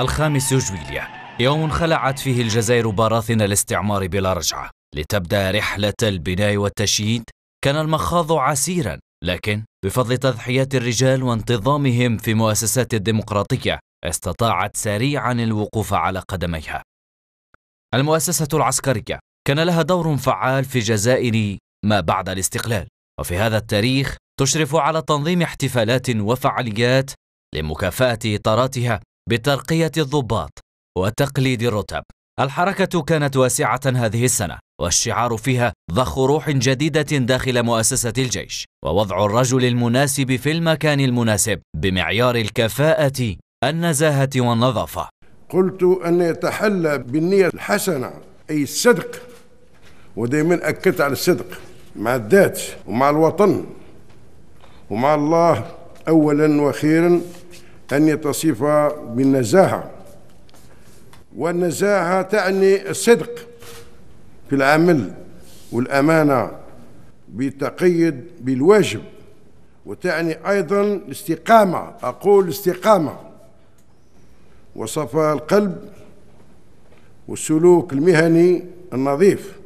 الخامس جويلية يوم انخلعت فيه الجزائر براثن الاستعمار بلا رجعة لتبدأ رحلة البناء والتشييد كان المخاض عسيرا لكن بفضل تضحيات الرجال وانتظامهم في مؤسسات الديمقراطية استطاعت سريعا الوقوف على قدميها المؤسسة العسكرية كان لها دور فعال في جزائر ما بعد الاستقلال وفي هذا التاريخ تشرف على تنظيم احتفالات وفعاليات لمكافأة إطاراتها بترقية الضباط وتقليد الرتب الحركة كانت واسعة هذه السنة والشعار فيها ضخ روح جديدة داخل مؤسسة الجيش ووضع الرجل المناسب في المكان المناسب بمعيار الكفاءة النزاهة والنظافة قلت أن يتحلى بالنية الحسنة أي الصدق ودائما أكدت على الصدق مع الذات ومع الوطن ومع الله أولا وخيرا أن يتصف بالنزاهة والنزاهة تعني الصدق في العمل والأمانة بالتقيد بالواجب وتعني أيضا الاستقامة أقول الاستقامة وصفاء القلب والسلوك المهني النظيف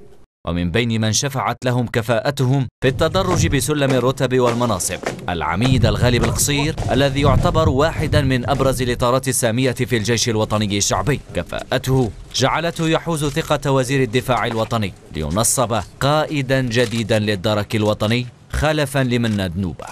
ومن بين من شفعت لهم كفاءتهم في التدرج بسلم الرتب والمناصب العميد الغالب القصير الذي يعتبر واحدا من أبرز الإطارات السامية في الجيش الوطني الشعبي كفاءته جعلته يحوز ثقة وزير الدفاع الوطني لينصب قائدا جديدا للدرك الوطني خلفا لمن نوبة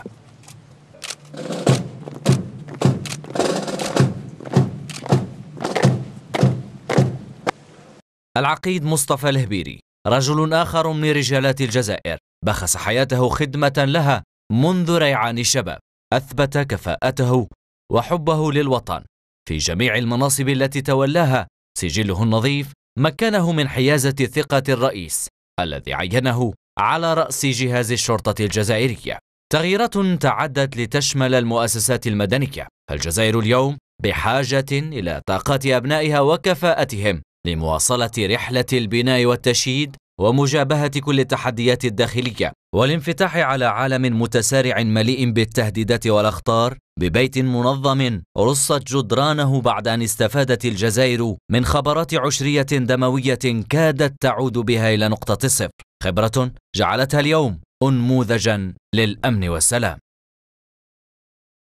العقيد مصطفى الهبيري رجل آخر من رجالات الجزائر بخس حياته خدمة لها منذ ريعان الشباب أثبت كفاءته وحبه للوطن في جميع المناصب التي تولاها سجله النظيف مكنه من حيازة ثقة الرئيس الذي عينه على رأس جهاز الشرطة الجزائرية تغييرات تعدت لتشمل المؤسسات المدنية فالجزائر اليوم بحاجة إلى طاقات أبنائها وكفاءتهم لمواصلة رحلة البناء والتشييد ومجابهة كل التحديات الداخلية والانفتاح على عالم متسارع مليء بالتهديدات والأخطار ببيت منظم رصت جدرانه بعد أن استفادت الجزائر من خبرات عشرية دموية كادت تعود بها إلى نقطة الصفر خبرة جعلتها اليوم أنموذجا للأمن والسلام